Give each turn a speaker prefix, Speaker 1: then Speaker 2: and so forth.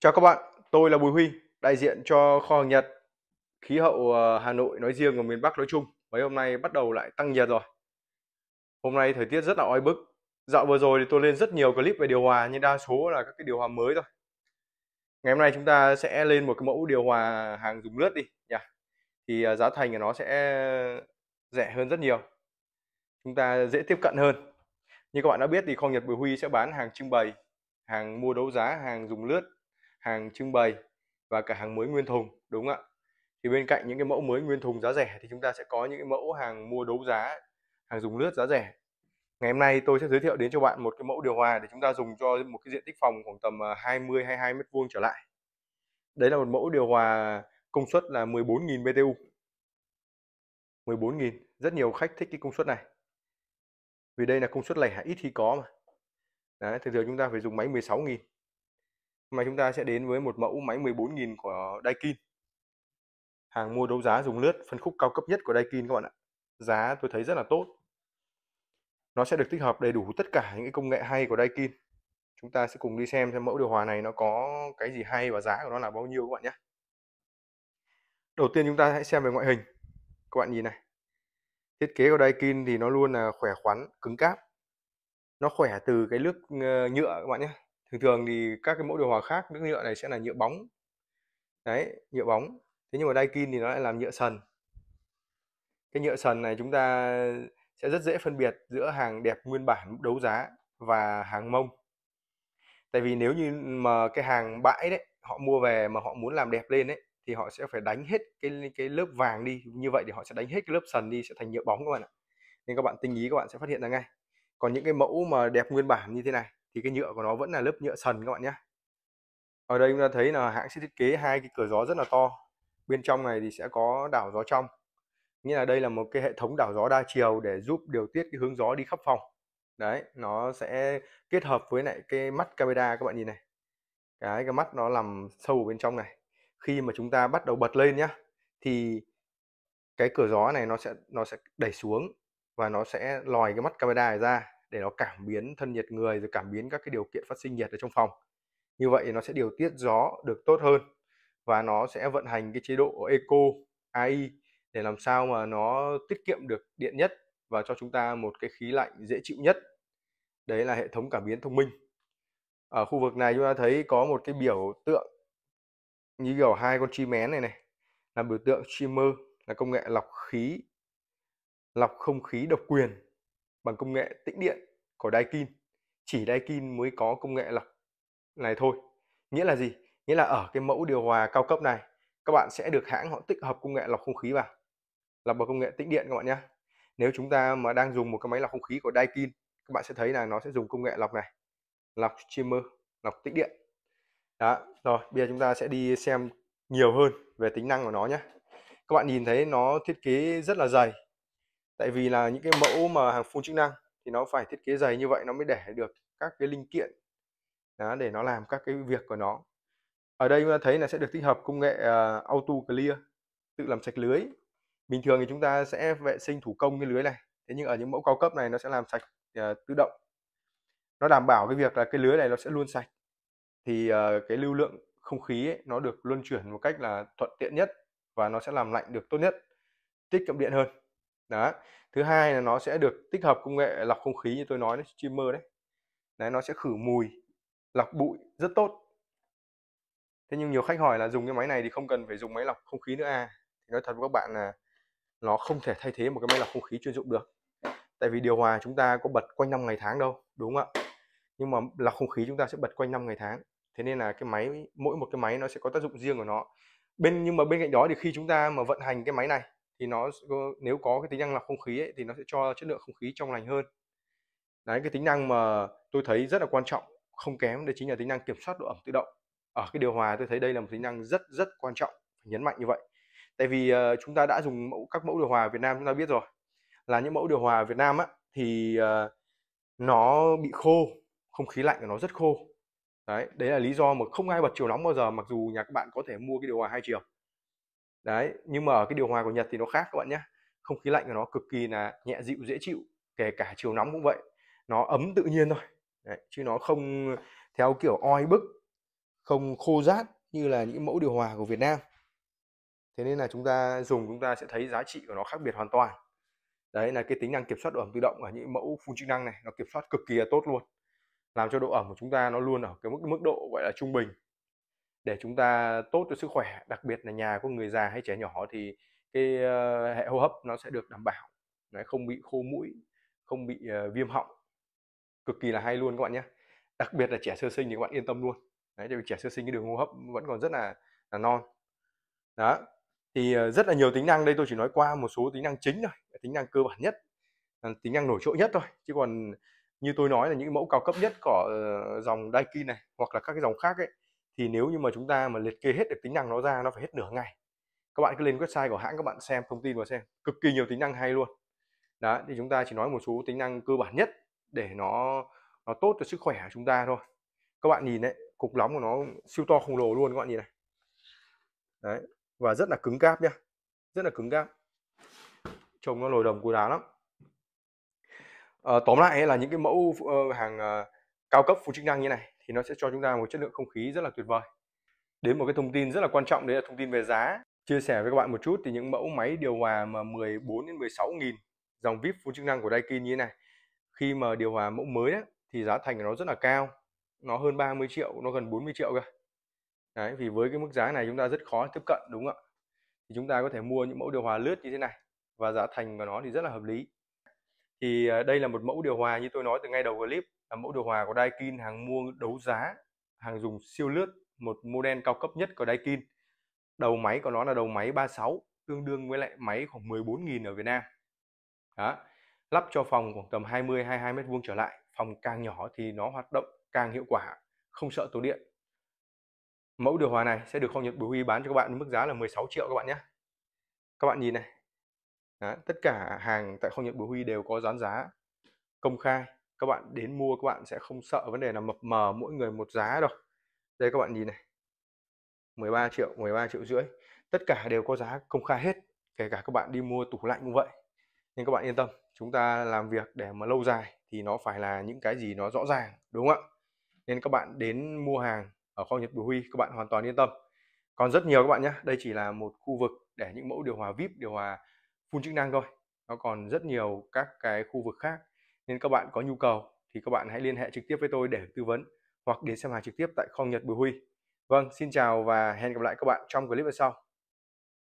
Speaker 1: Chào các bạn, tôi là Bùi Huy, đại diện cho kho hàng Nhật. Khí hậu ờ, Hà Nội nói riêng và miền Bắc nói chung, mấy hôm nay bắt đầu lại tăng nhiệt rồi. Hôm nay thời tiết rất là oi bức. Dạo vừa rồi thì tôi lên rất nhiều clip về điều hòa nhưng đa số là các cái điều hòa mới thôi. Ngày hôm nay chúng ta sẽ lên một cái mẫu điều hòa hàng dùng lướt đi nhỉ. Thì ờ, giá thành của nó sẽ rẻ hơn rất nhiều. Chúng ta dễ tiếp cận hơn. Như các bạn đã biết thì kho Nhật Bùi Huy sẽ bán hàng trưng bày, hàng mua đấu giá, hàng dùng lướt hàng trưng bày và cả hàng mới nguyên thùng đúng ạ thì bên cạnh những cái mẫu mới nguyên thùng giá rẻ thì chúng ta sẽ có những cái mẫu hàng mua đấu giá hàng dùng lướt giá rẻ ngày hôm nay tôi sẽ giới thiệu đến cho bạn một cái mẫu điều hòa để chúng ta dùng cho một cái diện tích phòng khoảng tầm 20 à, 22 mét vuông trở lại đấy là một mẫu điều hòa công suất là 14.000 BTU 14.000 rất nhiều khách thích cái công suất này vì đây là công suất lẻ ít khi có mà Đấy, thường thường chúng ta phải dùng máy 16.000 mà chúng ta sẽ đến với một mẫu máy 14.000 của Daikin hàng mua đấu giá dùng lướt phân khúc cao cấp nhất của Daikin các bạn ạ giá tôi thấy rất là tốt nó sẽ được tích hợp đầy đủ tất cả những cái công nghệ hay của Daikin chúng ta sẽ cùng đi xem xem mẫu điều hòa này nó có cái gì hay và giá của nó là bao nhiêu các bạn nhé đầu tiên chúng ta hãy xem về ngoại hình các bạn nhìn này thiết kế của Daikin thì nó luôn là khỏe khoắn cứng cáp nó khỏe từ cái lớp ờ, nhựa các bạn nhé thường thường thì các cái mẫu điều hòa khác nước nhựa này sẽ là nhựa bóng đấy nhựa bóng thế nhưng mà Daikin thì nó lại làm nhựa sần cái nhựa sần này chúng ta sẽ rất dễ phân biệt giữa hàng đẹp nguyên bản đấu giá và hàng mông tại vì nếu như mà cái hàng bãi đấy họ mua về mà họ muốn làm đẹp lên đấy thì họ sẽ phải đánh hết cái cái lớp vàng đi như vậy thì họ sẽ đánh hết cái lớp sần đi sẽ thành nhựa bóng các bạn ạ nên các bạn tinh ý các bạn sẽ phát hiện ra ngay còn những cái mẫu mà đẹp nguyên bản như thế này thì cái nhựa của nó vẫn là lớp nhựa sần các bạn nhé ở đây chúng ta thấy là hãng sẽ thiết kế hai cái cửa gió rất là to bên trong này thì sẽ có đảo gió trong nghĩa là đây là một cái hệ thống đảo gió đa chiều để giúp điều tiết cái hướng gió đi khắp phòng đấy nó sẽ kết hợp với lại cái mắt camera các bạn nhìn này cái cái mắt nó nằm sâu ở bên trong này khi mà chúng ta bắt đầu bật lên nhá thì cái cửa gió này nó sẽ nó sẽ đẩy xuống và nó sẽ lòi cái mắt camera này ra để nó cảm biến thân nhiệt người rồi cảm biến các cái điều kiện phát sinh nhiệt ở trong phòng như vậy nó sẽ điều tiết gió được tốt hơn và nó sẽ vận hành cái chế độ eco AI để làm sao mà nó tiết kiệm được điện nhất và cho chúng ta một cái khí lạnh dễ chịu nhất đấy là hệ thống cảm biến thông minh ở khu vực này chúng ta thấy có một cái biểu tượng như kiểu hai con chim én này này là biểu tượng streamer là công nghệ lọc khí lọc không khí độc quyền bằng công nghệ tĩnh điện của Daikin chỉ Daikin mới có công nghệ lọc này thôi nghĩa là gì nghĩa là ở cái mẫu điều hòa cao cấp này các bạn sẽ được hãng họ tích hợp công nghệ lọc không khí vào lọc bằng công nghệ tĩnh điện các bạn nhé nếu chúng ta mà đang dùng một cái máy lọc không khí của Daikin các bạn sẽ thấy là nó sẽ dùng công nghệ lọc này lọc streamer lọc tĩnh điện đó rồi bây giờ chúng ta sẽ đi xem nhiều hơn về tính năng của nó nhé các bạn nhìn thấy nó thiết kế rất là dày tại vì là những cái mẫu mà hàng full chức năng thì nó phải thiết kế dày như vậy nó mới để được các cái linh kiện đó, để nó làm các cái việc của nó ở đây chúng ta thấy là sẽ được tích hợp công nghệ uh, auto clear tự làm sạch lưới bình thường thì chúng ta sẽ vệ sinh thủ công cái lưới này thế nhưng ở những mẫu cao cấp này nó sẽ làm sạch uh, tự động nó đảm bảo cái việc là cái lưới này nó sẽ luôn sạch thì uh, cái lưu lượng không khí ấy, nó được luân chuyển một cách là thuận tiện nhất và nó sẽ làm lạnh được tốt nhất tiết kiệm điện hơn đó thứ hai là nó sẽ được tích hợp công nghệ lọc không khí như tôi nói đấy streamer đấy đấy nó sẽ khử mùi lọc bụi rất tốt thế nhưng nhiều khách hỏi là dùng cái máy này thì không cần phải dùng máy lọc không khí nữa à thì nói thật với các bạn là nó không thể thay thế một cái máy lọc không khí chuyên dụng được tại vì điều hòa chúng ta có bật quanh năm ngày tháng đâu đúng không ạ nhưng mà lọc không khí chúng ta sẽ bật quanh năm ngày tháng thế nên là cái máy mỗi một cái máy nó sẽ có tác dụng riêng của nó bên nhưng mà bên cạnh đó thì khi chúng ta mà vận hành cái máy này thì nó nếu có cái tính năng lọc không khí ấy, thì nó sẽ cho chất lượng không khí trong lành hơn đấy cái tính năng mà tôi thấy rất là quan trọng không kém đấy chính là tính năng kiểm soát độ ẩm tự động ở cái điều hòa tôi thấy đây là một tính năng rất rất quan trọng nhấn mạnh như vậy tại vì uh, chúng ta đã dùng mẫu các mẫu điều hòa Việt Nam chúng ta biết rồi là những mẫu điều hòa Việt Nam á thì uh, nó bị khô không khí lạnh của nó rất khô đấy đấy là lý do mà không ai bật chiều nóng bao giờ mặc dù nhà các bạn có thể mua cái điều hòa hai chiều đấy nhưng mà ở cái điều hòa của Nhật thì nó khác các bạn nhé không khí lạnh của nó cực kỳ là nhẹ dịu dễ chịu kể cả chiều nóng cũng vậy nó ấm tự nhiên thôi đấy, chứ nó không theo kiểu oi bức không khô rát như là những mẫu điều hòa của Việt Nam thế nên là chúng ta dùng chúng ta sẽ thấy giá trị của nó khác biệt hoàn toàn đấy là cái tính năng kiểm soát độ ẩm tự động ở những mẫu phun chức năng này nó kiểm soát cực kỳ là tốt luôn làm cho độ ẩm của chúng ta nó luôn ở cái mức mức độ gọi là trung bình để chúng ta tốt cho sức khỏe đặc biệt là nhà của người già hay trẻ nhỏ thì cái ờ, hệ hô hấp nó sẽ được đảm bảo Đấy, không bị khô mũi không bị ờ, viêm họng cực kỳ là hay luôn các bạn nhé đặc biệt là trẻ sơ sinh thì các bạn yên tâm luôn Đấy, vì trẻ sơ sinh cái đường hô hấp vẫn còn rất là, là non đó thì ờ, rất là nhiều tính năng đây tôi chỉ nói qua một số tính năng chính thôi tính năng cơ bản nhất tính năng nổi trội nhất thôi chứ còn như tôi nói là những mẫu cao cấp nhất của dòng Daikin này hoặc là các cái dòng khác ấy thì nếu như mà chúng ta mà liệt kê hết được tính năng nó ra nó phải hết nửa ngày các bạn cứ lên website của hãng các bạn xem thông tin và xem cực kỳ nhiều tính năng hay luôn đó thì chúng ta chỉ nói một số tính năng cơ bản nhất để nó nó tốt cho sức khỏe của chúng ta thôi các bạn nhìn đấy cục lóng của nó siêu to khổng lồ luôn các bạn nhìn này đấy và rất là cứng cáp nhá rất là cứng cáp trông nó lồi đồng cú đá lắm à, tóm lại là những cái mẫu ờ, hàng ờ, cao cấp full chức năng như này thì nó sẽ cho chúng ta một chất lượng không khí rất là tuyệt vời đến một cái thông tin rất là quan trọng đấy là thông tin về giá chia sẻ với các bạn một chút thì những mẫu máy điều hòa mà 14 đến 16 nghìn dòng vip full chức năng của Daikin như thế này khi mà điều hòa mẫu mới ấy, thì giá thành của nó rất là cao nó hơn 30 triệu nó gần 40 triệu cơ đấy vì với cái mức giá này chúng ta rất khó tiếp cận đúng không ạ thì chúng ta có thể mua những mẫu điều hòa lướt như thế này và giá thành của nó thì rất là hợp lý thì ờ, đây là một mẫu điều hòa như tôi nói từ ngay đầu clip là mẫu điều hòa của Daikin hàng mua đấu giá hàng dùng siêu lướt một model cao cấp nhất của Daikin đầu máy của nó là đầu máy 36 tương đương với lại máy khoảng 14.000 ở Việt Nam đó lắp cho phòng khoảng tầm 20 22 mét vuông trở lại phòng càng nhỏ thì nó hoạt động càng hiệu quả không sợ tốn điện mẫu điều hòa này sẽ được kho nhật bùi huy bán cho các bạn mức giá là 16 triệu các bạn nhé các bạn nhìn này đó, tất cả hàng tại kho nghiệp Bùi Huy đều có dán giá công khai các bạn đến mua các bạn sẽ không sợ vấn đề là mập mờ mỗi người một giá đâu đây các bạn nhìn này 13 triệu 13 triệu rưỡi tất cả đều có giá công khai hết kể cả các bạn đi mua tủ lạnh cũng vậy nên các bạn yên tâm chúng ta làm việc để mà lâu dài thì nó phải là những cái gì nó rõ ràng đúng không ạ nên các bạn đến mua hàng ở kho Nhật Bùi Huy các bạn hoàn toàn yên tâm còn rất nhiều các bạn nhé đây chỉ là một khu vực để những mẫu điều hòa VIP điều hòa phun chức năng thôi nó còn rất nhiều các cái khu vực khác nên các bạn có nhu cầu thì các bạn hãy liên hệ trực tiếp với tôi để tư vấn hoặc đến xem hàng trực tiếp tại kho Nhật Bùi Huy. Vâng, xin chào và hẹn gặp lại các bạn trong clip sau.